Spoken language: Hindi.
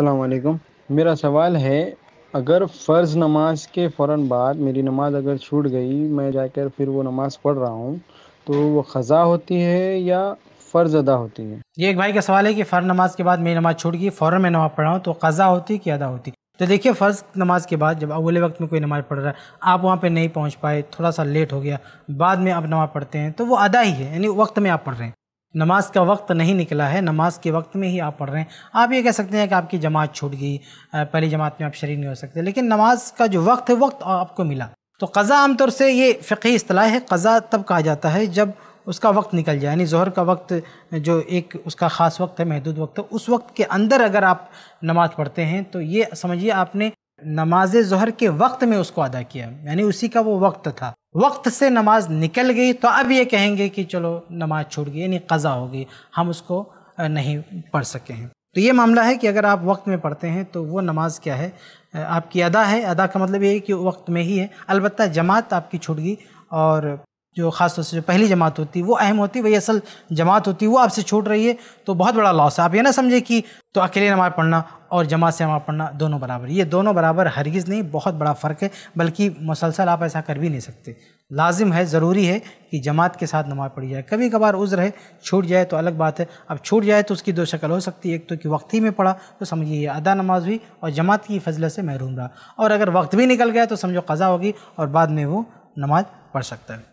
अलकुम मेरा सवाल है अगर फ़र्ज़ नमाज के फ़ौर बाद मेरी नमाज अगर छूट गई मैं जाकर फिर वो नमाज पढ़ रहा हूँ तो वो ख़ज़ा होती है या फ़र्ज़ अदा होती है ये एक भाई का सवाल है कि फ़र्ज नमाज के बाद मेरी नमाज छूट गई फ़ौर मैं नमाज़ पढ़ रहा हूँ तो क़ज़ा होती कि अदा होती तो देखिए फ़र्ज़ नमाज के बाद जब अगले वक्त में कोई नमाज़ पढ़ रहा है आप वहाँ पर नहीं पहुँच पाए थोड़ा सा लेट हो गया बाद में आप नमाज़ पढ़ते हैं तो वो अदा ही है यानी वक्त में आप पढ़ रहे हैं नमाज का वक्त नहीं निकला है नमाज के वक्त में ही आप पढ़ रहे हैं आप ये कह सकते हैं कि आपकी जमात छूट गई पहली जमात में आप शरीर नहीं हो सकते लेकिन नमाज का जो वक्त है वक्त आपको मिला तो कज़ा आमतौर से ये फ़ी असलाह है कज़ा तब कहा जाता है जब उसका वक्त निकल जाए यानी जहर का वक्त जो एक उसका ख़ास वक्त है महदूद वक्त है उस वक्त के अंदर अगर आप नमाज़ पढ़ते हैं तो ये समझिए आपने नमाज जहर के वक्त में उसको अदा किया यानी उसी का वो वक्त था वक्त से नमाज निकल गई तो अब ये कहेंगे कि चलो नमाज छूट गई यानी कज़ा हो गई हम उसको नहीं पढ़ सके हैं तो ये मामला है कि अगर आप वक्त में पढ़ते हैं तो वो नमाज क्या है आपकी अदा है अदा का मतलब ये है कि वक्त में ही है अलबत्त जमात आपकी छूट गई और जो ख़ास तौर से जो पहली जमात होती है वो अहम होती है वही असल जमात होती है वो आपसे छूट रही है तो बहुत बड़ा लॉस है आप ये ना समझे कि तो अकेले नमाज पढ़ना और जमात से नमाज पढ़ना दोनों बराबर ये दोनों बराबर हरगिज़ नहीं बहुत बड़ा फ़र्क है बल्कि मुसलसल आप ऐसा कर भी नहीं सकते लाजिम है ज़रूरी है कि जमात के साथ नमाज पढ़ी जाए कभी कभार उज़्र है छूट जाए तो अलग बात है अब छूट जाए तो उसकी दो शक्ल हो सकती है एक तो कि वक्त ही में पढ़ा तो समझिए ये अदा नमाज हुई और जमात की फजल से महरूम रहा और अगर वक्त भी निकल गया तो समझो कज़ा होगी और बाद में वो नमाज़ पढ़ सकता है